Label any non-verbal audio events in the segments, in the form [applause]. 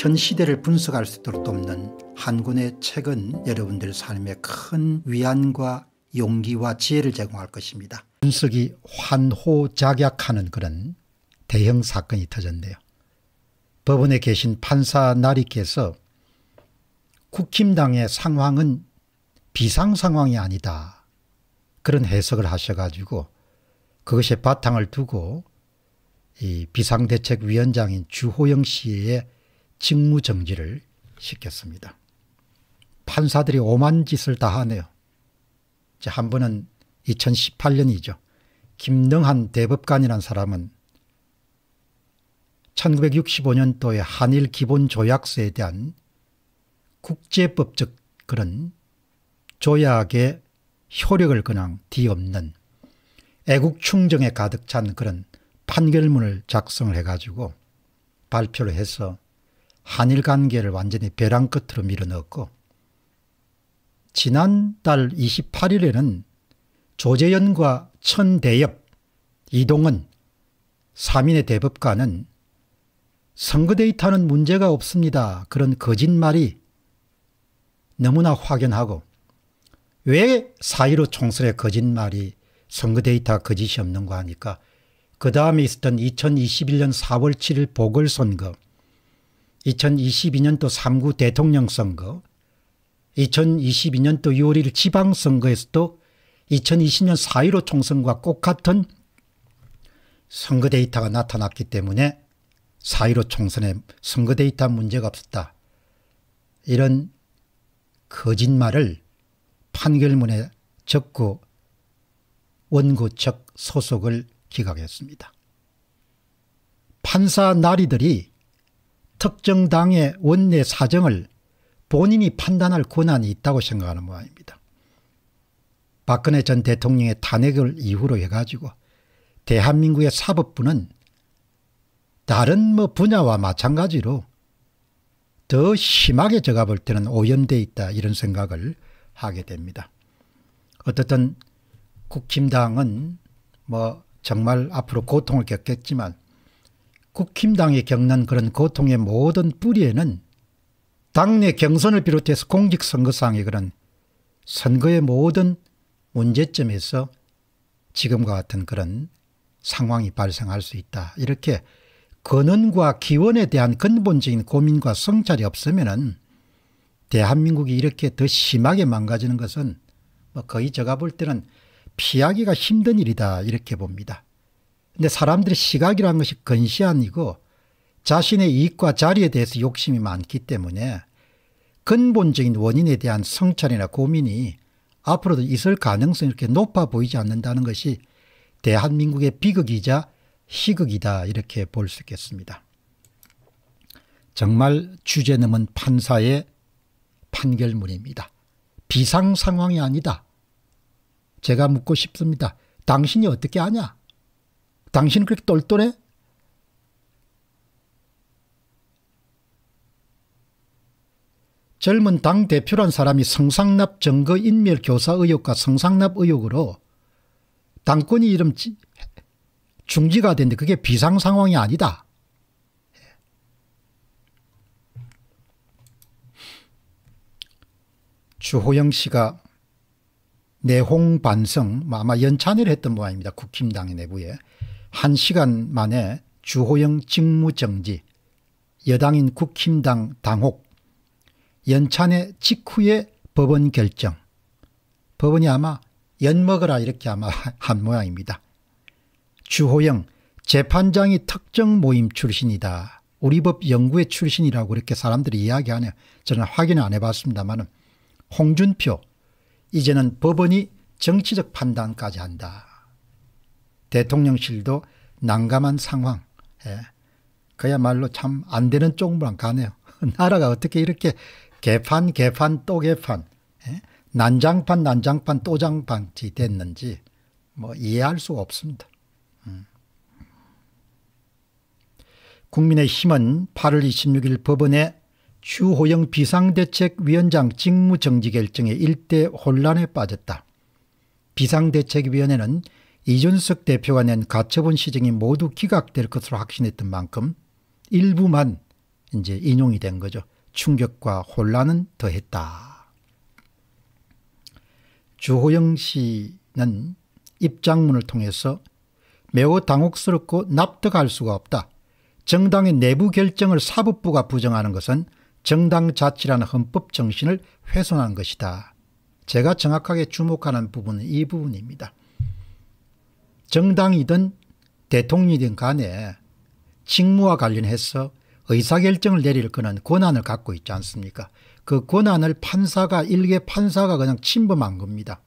현 시대를 분석할 수 있도록 돕는 한 권의 책은 여러분들 삶에 큰 위안과 용기와 지혜를 제공할 것입니다. 분석이 환호작약하는 그런 대형 사건이 터졌네요. 법원에 계신 판사 나리께서 국힘당의 상황은 비상상황이 아니다. 그런 해석을 하셔가지고 그것에 바탕을 두고 이 비상대책위원장인 주호영 씨의 직무 정지를 시켰습니다. 판사들이 오만 짓을 다 하네요. 한 번은 2018년이죠. 김능한 대법관이란 사람은 1965년도에 한일 기본 조약서에 대한 국제법적 그런 조약의 효력을 그냥 뒤엎는 애국 충정에 가득 찬 그런 판결문을 작성을 해가지고 발표를 해서 한일 관계를 완전히 벼랑 끝으로 밀어넣었고 지난달 28일에는 조재현과 천대엽, 이동은 3인의 대법관은 선거 데이터는 문제가 없습니다. 그런 거짓말이 너무나 확연하고 왜 사1로 총선의 거짓말이 선거 데이터 거짓이 없는가 하니까 그 다음에 있었던 2021년 4월 7일 보궐선거 2022년도 3구 대통령 선거, 2022년도 6월 1일 지방선거에서도 2020년 4.15 총선과 꼭 같은 선거 데이터가 나타났기 때문에 4.15 총선에 선거 데이터 문제가 없었다. 이런 거짓말을 판결문에 적고 원고 측 소속을 기각했습니다. 판사 나리들이 특정 당의 원내 사정을 본인이 판단할 권한이 있다고 생각하는 모양입니다. 박근혜 전 대통령의 탄핵을 이후로 해가지고 대한민국의 사법부는 다른 뭐 분야와 마찬가지로 더 심하게 제가 볼 때는 오염돼 있다 이런 생각을 하게 됩니다. 어떻든 국힘당은 뭐 정말 앞으로 고통을 겪겠지만 국힘당이 겪는 그런 고통의 모든 뿌리에는 당내 경선을 비롯해서 공직선거상의 그런 선거의 모든 문제점에서 지금과 같은 그런 상황이 발생할 수 있다. 이렇게 근원과 기원에 대한 근본적인 고민과 성찰이 없으면 은 대한민국이 이렇게 더 심하게 망가지는 것은 뭐 거의 제가 볼 때는 피하기가 힘든 일이다 이렇게 봅니다. 근데 사람들의 시각이라는 것이 근시안이고 자신의 이익과 자리에 대해서 욕심이 많기 때문에 근본적인 원인에 대한 성찰이나 고민이 앞으로도 있을 가능성이 이렇게 높아 보이지 않는다는 것이 대한민국의 비극이자 희극이다 이렇게 볼 수 있겠습니다. 정말 주제 넘은 판사의 판결문입니다. 비상 상황이 아니다. 제가 묻고 싶습니다. 당신이 어떻게 아냐? 당신은 그렇게 똘똘해? 젊은 당 대표란 사람이 성상납 정거 인멸 교사 의혹과 성상납 의혹으로 당권이 이름 중지가 됐는데 그게 비상 상황이 아니다. 주호영 씨가 내홍 반성 뭐 아마 연찬회를 했던 모양입니다. 국힘당 내부에 한시간 만에 주호영 직무정지, 여당인 국힘당 당혹, 연찬의 직후에 법원 결정. 법원이 아마 연먹으라 이렇게 아마 [laughs] 한 모양입니다. 주호영 재판장이 특정 모임 출신이다. 우리 법 연구회 출신이라고 이렇게 사람들이 이야기하네요. 저는 확인을 안 해봤습니다만 홍준표 이제는 법원이 정치적 판단까지 한다. 대통령실도 난감한 상황. 예. 그야말로 참 안 되는 쪽만 가네요. [laughs] 나라가 어떻게 이렇게 개판 개판 또 개판 예? 난장판 난장판 또 장판이 됐는지 뭐 이해할 수 없습니다. 음. 국민의힘은 8월 26일 법원에 주호영 비상대책위원장 직무정지 결정에 일대 혼란에 빠졌다. 비상대책위원회는 이준석 대표가 낸 가처분 시정이 모두 기각될 것으로 확신했던 만큼 일부만 이제 인용이 된 거죠. 충격과 혼란은 더했다. 주호영 씨는 입장문을 통해서 매우 당혹스럽고 납득할 수가 없다. 정당의 내부 결정을 사법부가 부정하는 것은 정당 자치라는 헌법 정신을 훼손한 것이다. 제가 정확하게 주목하는 부분은 이 부분입니다. 정당이든 대통령이든 간에 직무와 관련해서 의사결정을 내릴 그는 권한을 갖고 있지 않습니까? 그 권한을 판사가 일개 판사가 그냥 침범한 겁니다.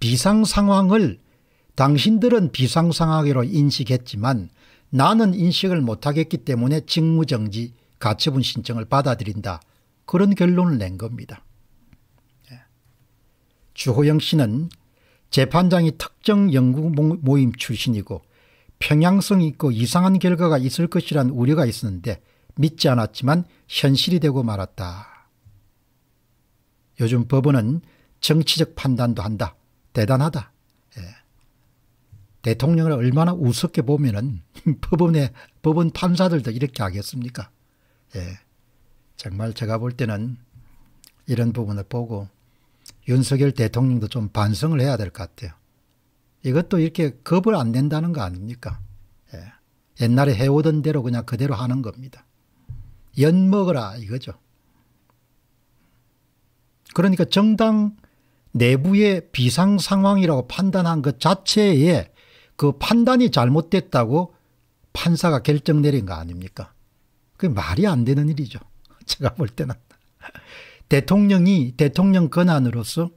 비상상황을 당신들은 비상상황으로 인식했지만 나는 인식을 못하겠기 때문에 직무정지 가처분 신청을 받아들인다. 그런 결론을 낸 겁니다. 예. 주호영 씨는 재판장이 특정 연구 모임 출신이고 평양성 이 있고 이상한 결과가 있을 것이란 우려가 있었는데 믿지 않았지만 현실이 되고 말았다. 요즘 법원은 정치적 판단도 한다. 대단하다. 예. 대통령을 얼마나 우습게 보면은 [laughs] 법원의 법원 판사들도 이렇게 하겠습니까? 예. 정말 제가 볼 때는 이런 부분을 보고 윤석열 대통령도 좀 반성을 해야 될 것 같아요. 이것도 이렇게 겁을 안 낸다는 거 아닙니까? 예. 옛날에 해오던 대로 그냥 그대로 하는 겁니다. 연 먹어라 이거죠. 그러니까 정당 내부의 비상 상황이라고 판단한 것 자체에 그 판단이 잘못됐다고 판사가 결정 내린 거 아닙니까? 그 말이 안 되는 일이죠. [laughs] 제가 볼 때는. 대통령이 대통령 권한으로서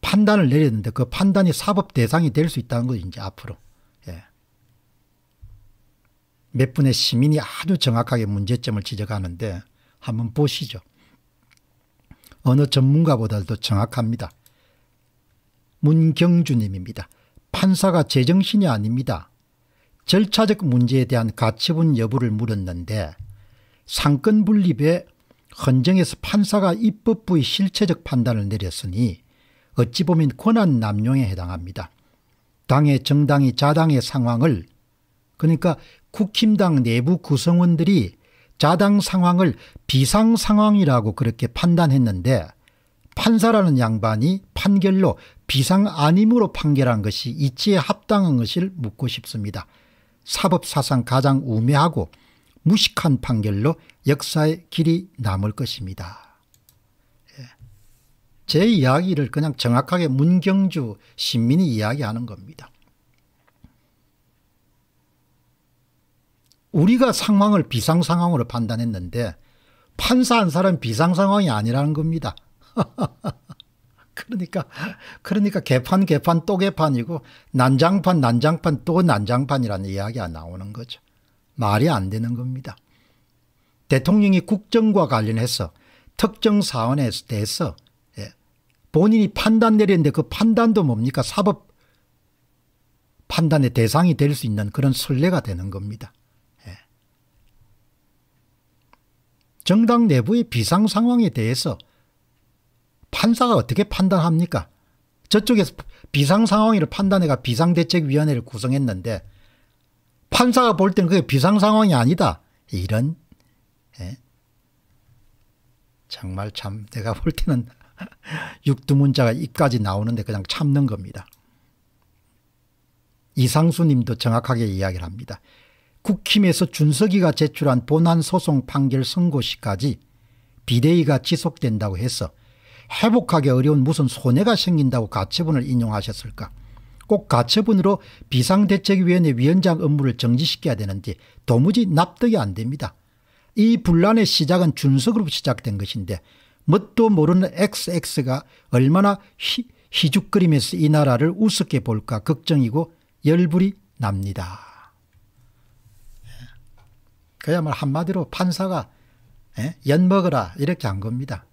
판단을 내렸는데 그 판단이 사법 대상이 될 수 있다는 거죠. 이제 앞으로. 예. 몇 분의 시민이 아주 정확하게 문제점을 지적하는데 한번 보시죠. 어느 전문가보다도 정확합니다. 문경주님입니다. 판사가 제정신이 아닙니다. 절차적 문제에 대한 가치분 여부를 물었는데 상권 분립에 헌정에서 판사가 입법부의 실체적 판단을 내렸으니 어찌 보면 권한 남용에 해당합니다. 당의 정당이 자당의 상황을 그러니까 국힘당 내부 구성원들이 자당 상황을 비상 상황이라고 그렇게 판단했는데 판사라는 양반이 판결로 비상 아님으로 판결한 것이 이치에 합당한 것을 묻고 싶습니다. 사법사상 가장 우매하고 무식한 판결로 역사의 길이 남을 것입니다. 예. 제 이야기를 그냥 정확하게 문경주 신민이 이야기하는 겁니다. 우리가 상황을 비상상황으로 판단했는데 판사 한 사람 비상상황이 아니라는 겁니다. [laughs] 그러니까 그러니까 개판 개판 또 개판이고 난장판 난장판 또 난장판이라는 이야기가 나오는 거죠. 말이 안 되는 겁니다. 대통령이 국정과 관련해서 특정 사안에 대해서 예, 본인이 판단 내리는데 그 판단도 뭡니까 사법 판단의 대상이 될 수 있는 그런 선례가 되는 겁니다. 예. 정당 내부의 비상 상황에 대해서 판사가 어떻게 판단합니까? 저쪽에서 비상 상황을 판단해가 비상대책위원회를 구성했는데 판사가 볼 때는 그게 비상 상황이 아니다. 이런 예. 정말 참 내가 볼 때는 [laughs] 육두문자가 입까지 나오는데 그냥 참는 겁니다. 이상수님도 정확하게 이야기를 합니다. 국힘에서 준석이가 제출한 본안 소송 판결 선고 시까지 비대위가 지속된다고 해서 회복하기 어려운 무슨 손해가 생긴다고 가처분을 인용하셨을까? 꼭 가처분으로 비상대책위원회 위원장 업무를 정지시켜야 되는지 도무지 납득이 안 됩니다. 이 분란의 시작은 준석으로 시작된 것인데 뭣도 모르는 XX가 얼마나 희, 희죽거리면서 이 나라를 우습게 볼까 걱정이고 열불이 납니다. 그야말로 한마디로 판사가 예? 연먹어라 이렇게 한 겁니다.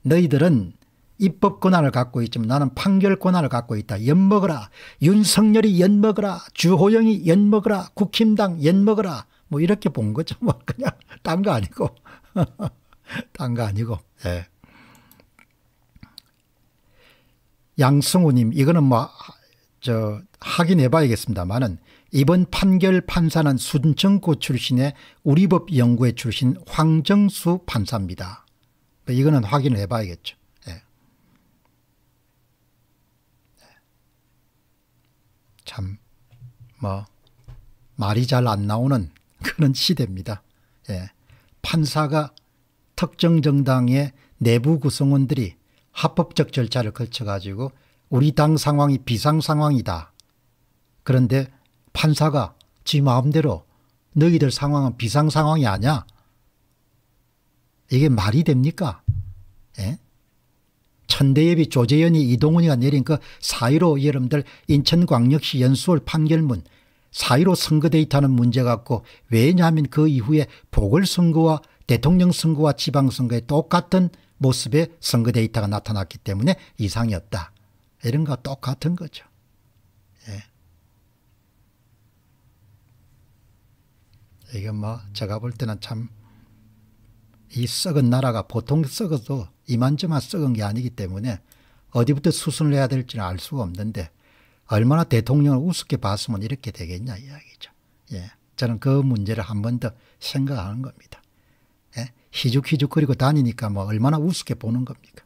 너희들은 입법 권한을 갖고 있지만 나는 판결 권한을 갖고 있다. 연먹어라. 윤석열이 연먹어라. 주호영이 연먹어라. 국힘당 연먹어라. 뭐 이렇게 본 거죠. 뭐 그냥 딴 거 아니고. [laughs] 딴거 아니고. 예. 양승우님 이거는 뭐저 확인해 봐야겠습니다만은 이번 판결 판사는 순천구 출신의 우리법 연구회 출신 황정수 판사입니다. 이거는 확인을 해 봐야겠죠. 참뭐 말이 잘 안 나오는 그런 시대입니다. 예. 판사가 특정 정당의 내부 구성원들이 합법적 절차를 거쳐 가지고 우리 당 상황이 비상 상황이다. 그런데 판사가 지 마음대로 너희들 상황은 비상 상황이 아니야. 이게 말이 됩니까? 예? 천대엽이 조재현이 이동훈이가 내린 그 사이로 여러분들 인천광역시 연수월 판결문 사이로 선거 데이터는 문제 같고 왜냐하면 그 이후에 보궐선거와 대통령 선거와 지방선거의 똑같은 모습의 선거 데이터가 나타났기 때문에 이상이 었다 이런 거 똑같은 거죠. 예. 이건 뭐 제가 볼 때는 참 이 썩은 나라가 보통 썩어도 이만저만 썩은 게 아니기 때문에 어디부터 수순을 해야 될지는 알 수가 없는데 얼마나 대통령을 우습게 봤으면 이렇게 되겠냐 이야기죠. 예. 저는 그 문제를 한 번 더 생각하는 겁니다. 예? 희죽희죽그리고 다니니까 뭐 얼마나 우습게 보는 겁니까?